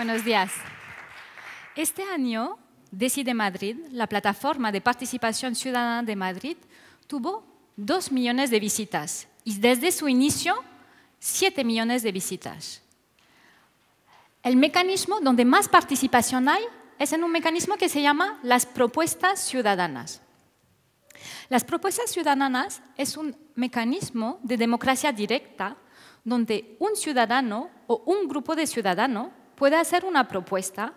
Buenos días. Este año, Decide Madrid, la plataforma de participación ciudadana de Madrid, tuvo 2 millones de visitas y desde su inicio 7 millones de visitas. El mecanismo donde más participación hay es en un mecanismo que se llama las propuestas ciudadanas. Las propuestas ciudadanas es un mecanismo de democracia directa donde un ciudadano o un grupo de ciudadanos puede hacer una propuesta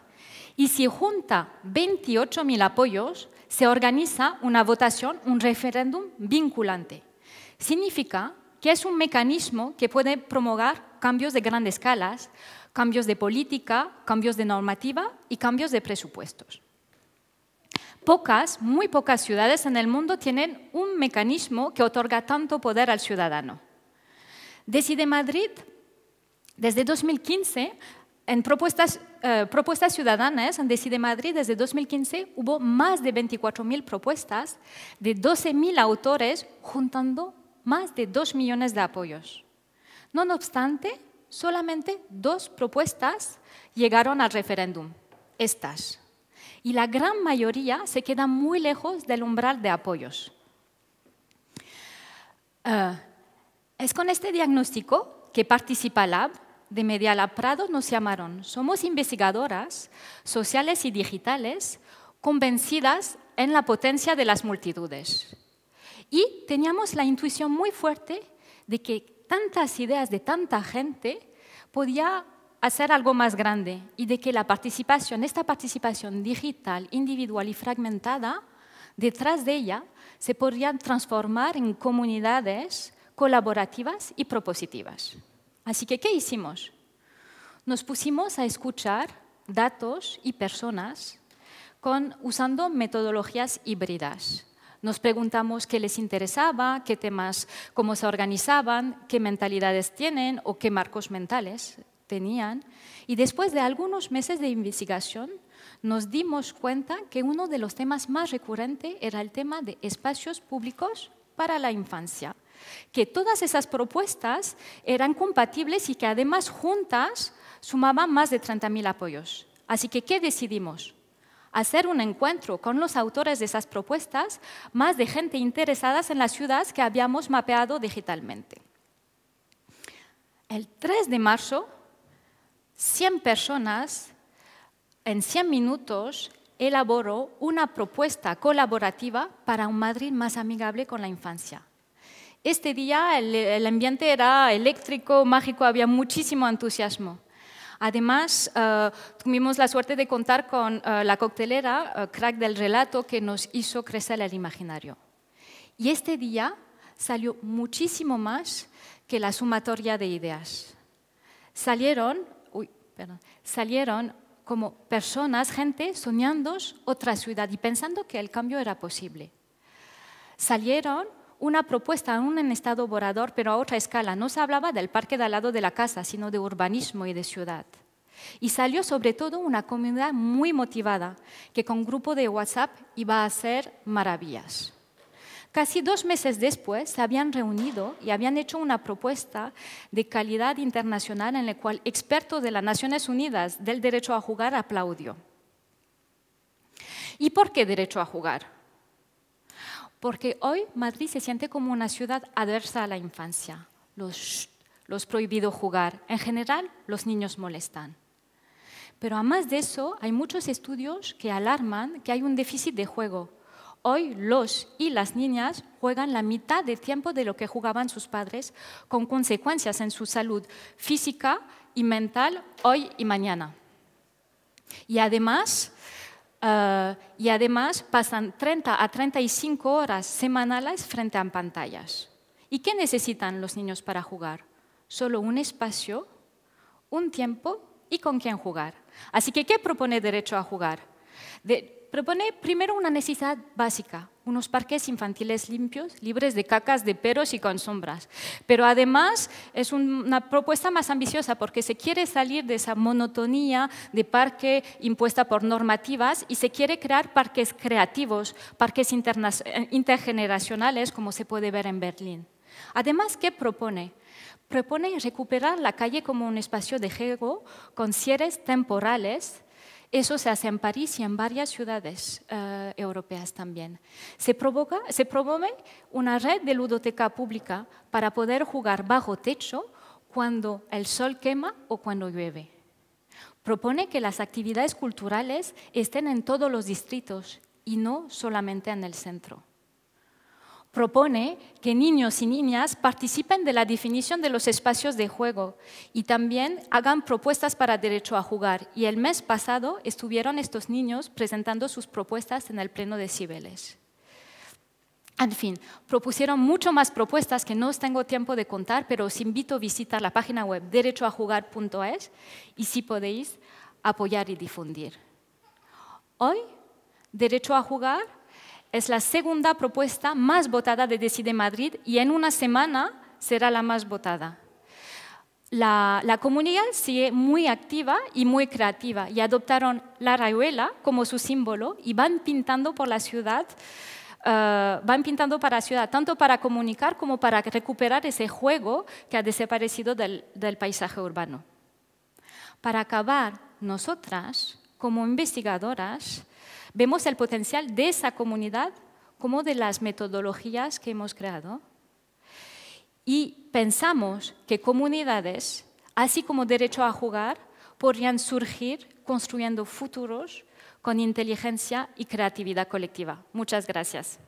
y si junta 28.000 apoyos, se organiza una votación, un referéndum vinculante. Significa que es un mecanismo que puede promover cambios de grandes escalas, cambios de política, cambios de normativa y cambios de presupuestos. Pocas, muy pocas ciudades en el mundo tienen un mecanismo que otorga tanto poder al ciudadano. Decide Madrid, desde 2015, en propuestas, eh, propuestas, ciudadanas en Decide Madrid desde 2015 hubo más de 24.000 propuestas de 12.000 autores juntando más de 2 millones de apoyos. No obstante, solamente dos propuestas llegaron al referéndum, estas. Y la gran mayoría se queda muy lejos del umbral de apoyos. Eh, es con este diagnóstico que Participa Lab de Mediala Prado nos llamaron. Somos investigadoras sociales y digitales convencidas en la potencia de las multitudes. Y teníamos la intuición muy fuerte de que tantas ideas de tanta gente podía hacer algo más grande y de que la participación, esta participación digital, individual y fragmentada, detrás de ella se podría transformar en comunidades colaborativas y propositivas. Así que, ¿qué hicimos? Nos pusimos a escuchar datos y personas usando metodologías híbridas. Nos preguntamos qué les interesaba, qué temas, cómo se organizaban, qué mentalidades tienen o qué marcos mentales tenían. Y después de algunos meses de investigación, nos dimos cuenta que uno de los temas más recurrentes era el tema de espacios públicos para la infancia, que todas esas propuestas eran compatibles y que además juntas sumaban más de 30.000 apoyos. Así que, ¿qué decidimos? Hacer un encuentro con los autores de esas propuestas, más de gente interesada en las ciudades que habíamos mapeado digitalmente. El 3 de marzo, 100 personas en 100 minutos elaboró una propuesta colaborativa para un Madrid más amigable con la infancia. Este día el, ambiente era eléctrico, mágico, había muchísimo entusiasmo. Además, eh, tuvimos la suerte de contar con eh, la coctelera, eh, crack del relato, que nos hizo crecer el imaginario. Y este día salió muchísimo más que la sumatoria de ideas. Salieron, uy, perdón, salieron como personas, gente, soñando otra ciudad y pensando que el cambio era posible. Salieron una propuesta aún en estado borrador, pero a otra escala. No se hablaba del parque de al lado de la casa, sino de urbanismo y de ciudad. Y salió sobre todo una comunidad muy motivada, que con grupo de WhatsApp iba a hacer maravillas. Casi dos meses después se habían reunido y habían hecho una propuesta de calidad internacional en la cual expertos de las Naciones Unidas del derecho a jugar aplaudió. ¿Y por qué derecho a jugar? Porque hoy Madrid se siente como una ciudad adversa a la infancia. Los, los prohibido jugar. En general, los niños molestan. Pero además de eso, hay muchos estudios que alarman que hay un déficit de juego Hoy los y las niñas juegan la mitad del tiempo de lo que jugaban sus padres, con consecuencias en su salud física y mental hoy y mañana. Y además, eh, y además pasan 30 a 35 horas semanales frente a pantallas. ¿Y qué necesitan los niños para jugar? Solo un espacio, un tiempo y con quién jugar. Así que, ¿qué propone Derecho a Jugar? propone primero una necesidad básica, unos parques infantiles limpios, libres de cacas, de peros y con sombras. Pero además es una propuesta más ambiciosa porque se quiere salir de esa monotonía de parque impuesta por normativas y se quiere crear parques creativos, parques eh, intergeneracionales como se puede ver en Berlín. Además, ¿qué propone? Propone recuperar la calle como un espacio de juego con cierres temporales eso se hace en París y en varias ciudades eh, europeas también. Se, se promueve una red de ludoteca pública para poder jugar bajo techo cuando el sol quema o cuando llueve. Propone que las actividades culturales estén en todos los distritos y no solamente en el centro propone que niños y niñas participen de la definición de los espacios de juego y también hagan propuestas para derecho a jugar. Y el mes pasado estuvieron estos niños presentando sus propuestas en el Pleno de Cibeles. En fin, propusieron mucho más propuestas que no os tengo tiempo de contar, pero os invito a visitar la página web derechoajugar.es y si podéis apoyar y difundir. Hoy, Derecho a Jugar es la segunda propuesta más votada de Decide Madrid y en una semana será la más votada. La, comunidad sigue muy activa y muy creativa y adoptaron la rayuela como su símbolo y van pintando por la ciudad, eh, van pintando para la ciudad, tanto para comunicar como para recuperar ese juego que ha desaparecido del paisaje urbano. Para acabar, nosotras como investigadoras, vemos el potencial de esa comunidad como de las metodologías que hemos creado. Y pensamos que comunidades, así como derecho a jugar, podrían surgir construyendo futuros con inteligencia y creatividad colectiva. Muchas gracias.